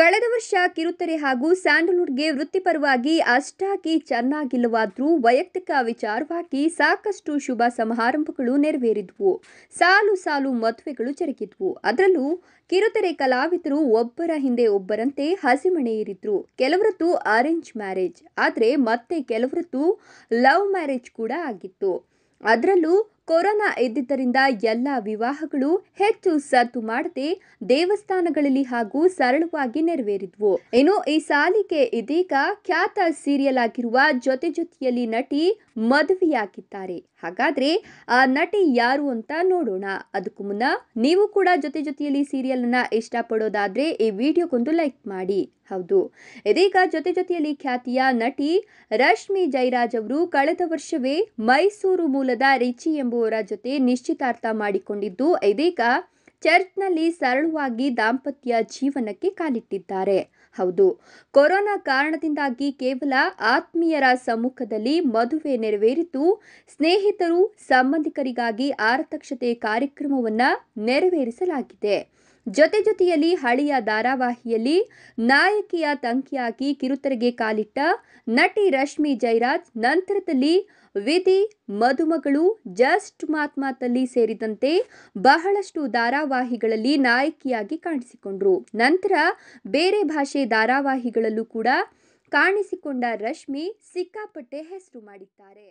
ಕಳೆದ ವರ್ಷ ಕಿರುತೆರೆ ಹಾಗೂ ಸ್ಯಾಂಡಲ್ವುಡ್ಗೆ ವೃತ್ತಿಪರವಾಗಿ ಅಷ್ಟಾಗಿ ಚೆನ್ನಾಗಿಲ್ಲವಾದರೂ ವೈಯಕ್ತಿಕ ವಿಚಾರವಾಗಿ ಸಾಕಷ್ಟು ಶುಭ ಸಮಾರಂಭಗಳು ನೆರವೇರಿದ್ವು ಸಾಲು ಸಾಲು ಮದುವೆಗಳು ಜರುಗಿದ್ವು ಅದರಲ್ಲೂ ಕಿರುತೆರೆ ಕಲಾವಿದರು ಒಬ್ಬರ ಹಿಂದೆ ಒಬ್ಬರಂತೆ ಹಸಿಮಣೆ ಏರಿದ್ರು ಕೆಲವರದ್ದು ಅರೇಂಜ್ ಮ್ಯಾರೇಜ್ ಆದರೆ ಮತ್ತೆ ಕೆಲವರದ್ದು ಲವ್ ಮ್ಯಾರೇಜ್ ಕೂಡ ಆಗಿತ್ತು ಅದರಲ್ಲೂ ಕೊರೋನಾ ಇದ್ದಿದ್ದರಿಂದ ಎಲ್ಲ ವಿವಾಹಗಳು ಹೆಚ್ಚು ಸದ್ದು ಮಾಡದೆ ದೇವಸ್ಥಾನಗಳಲ್ಲಿ ಹಾಗೂ ಸರಳವಾಗಿ ನೆರವೇರಿದ್ವು ಇನ್ನು ಈ ಸಾಲಿಗೆ ಇದೀಗ ಖ್ಯಾತ ಸೀರಿಯಲ್ ಆಗಿರುವ ಜೊತೆ ಜೊತೆಯಲ್ಲಿ ನಟಿ ಮದುವೆಯಾಗಿದ್ದಾರೆ ಹಾಗಾದ್ರೆ ಆ ನಟಿ ಯಾರು ಅಂತ ನೋಡೋಣ ಅದಕ್ಕೂ ಮುನ್ನ ನೀವು ಕೂಡ ಜೊತೆ ಜೊತೆಯಲ್ಲಿ ಸೀರಿಯಲ್ ಅನ್ನ ಇಷ್ಟಪಡೋದಾದ್ರೆ ಈ ವಿಡಿಯೋಗೊಂದು ಲೈಕ್ ಮಾಡಿ ಹೌದು ಇದೀಗ ಜೊತೆ ಜೊತೆಯಲ್ಲಿ ಖ್ಯಾತಿಯ ನಟಿ ರಶ್ಮಿ ಜೈರಾಜ್ ಅವರು ಕಳೆದ ವರ್ಷವೇ ಮೈಸೂರು ಮೂಲದ ರಿಚಿ ಎಂಬ ಎಂಬುವರ ಜೊತೆ ನಿಶ್ಚಿತಾರ್ಥ ಮಾಡಿಕೊಂಡಿದ್ದು ಇದೀಗ ಚರ್ಚ್ನಲ್ಲಿ ಸರಳವಾಗಿ ದಾಂಪತ್ಯ ಜೀವನಕ್ಕೆ ಕಾಲಿಟ್ಟಿದ್ದಾರೆ ಹೌದು ಕೊರೋನಾ ಕಾರಣದಿಂದಾಗಿ ಕೇವಲ ಆತ್ಮೀಯರ ಸಮ್ಮುಖದಲ್ಲಿ ಮದುವೆ ನೆರವೇರಿತು ಸ್ನೇಹಿತರು ಸಂಬಂಧಿಕರಿಗಾಗಿ ಆರತಕ್ಷತೆ ಕಾರ್ಯಕ್ರಮವನ್ನು ನೆರವೇರಿಸಲಾಗಿದೆ ಜೊತೆ ಜೊತೆಯಲ್ಲಿ ಹಳೆಯ ಧಾರಾವಾಹಿಯಲ್ಲಿ ನಾಯಕಿಯ ತಂಕಿಯಾಗಿ ಕಿರುತೆರೆಗೆ ಕಾಲಿಟ್ಟ ನಟಿ ರಶ್ಮಿ ಜೈರಾಜ್ ನಂತರದಲ್ಲಿ ವಿಧಿ ಮದುಮಗಳು ಜಸ್ಟ್ ಮಾತ್ಮಾತಲ್ಲಿ ಸೇರಿದಂತೆ ಬಹಳಷ್ಟು ಧಾರಾವಾಹಿಗಳಲ್ಲಿ ನಾಯಕಿಯಾಗಿ ಕಾಣಿಸಿಕೊಂಡ್ರು ನಂತರ ಬೇರೆ ಭಾಷೆ ಧಾರಾವಾಹಿಗಳಲ್ಲೂ ಕೂಡ ಕಾಣಿಸಿಕೊಂಡ ರಶ್ಮಿ ಸಿಕ್ಕಾಪಟ್ಟೆ ಹೆಸರು ಮಾಡಿದ್ದಾರೆ